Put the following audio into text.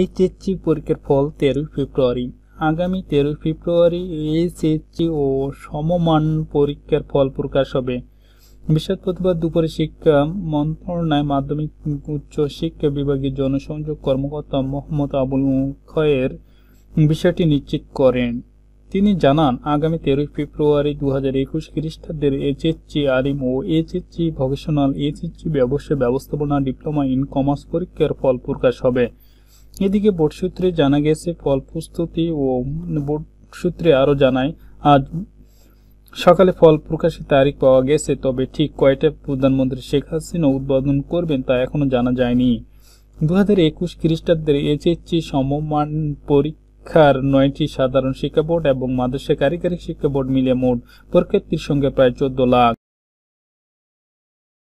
HSC পরীক্ষার ফল তেরোই ফেব্রুয়ারি আগামী তেরোই ফেব্রুয়ারি এইচএসসি ও সমমান পরীক্ষার ফল প্রকাশ হবে বৃহস্পতিবার দুপুরে শিক্ষা মন্ত্রণালয় মাধ্যমিক উচ্চ শিক্ষা বিভাগের জনসংযোগ কর্মকর্তা মোহাম্মদ আবুল খয়ের বিষয়টি নিশ্চিত করেন তিনি জানান আগামী তেরোই ফেব্রুয়ারি দু হাজার একুশ খ্রিস্টাব্দের এইচএসসি আলিম ও এইচএসসি ভকেশনাল এইচএসসি ব্যবসা ব্যবস্থাপনা ডিপ্লোমা ইন কমার্স পরীক্ষার ফল প্রকাশ হবে এদিকে বোর্ড সূত্রে জানা গেছে ফল প্রস্তুতি ও বোর্ড সূত্রে আরও জানায় আজ সকালে ফল প্রকাশের তারিখ পাওয়া গেছে তবে ঠিক কয়টা প্রধানমন্ত্রী শেখ হাসিনা উদ্বোধন করবেন তা এখনও জানা যায়নি দু হাজার একুশ খ্রিস্টাব্দের এইচএসসি সমমান পরীক্ষার নয়টি সাধারণ শিক্ষা বোর্ড এবং মাদ্রাসা কারিগরি শিক্ষা বোর্ড মিলে মোট পরীক্ষার্থীর সঙ্গে প্রায় চোদ্দ লাখ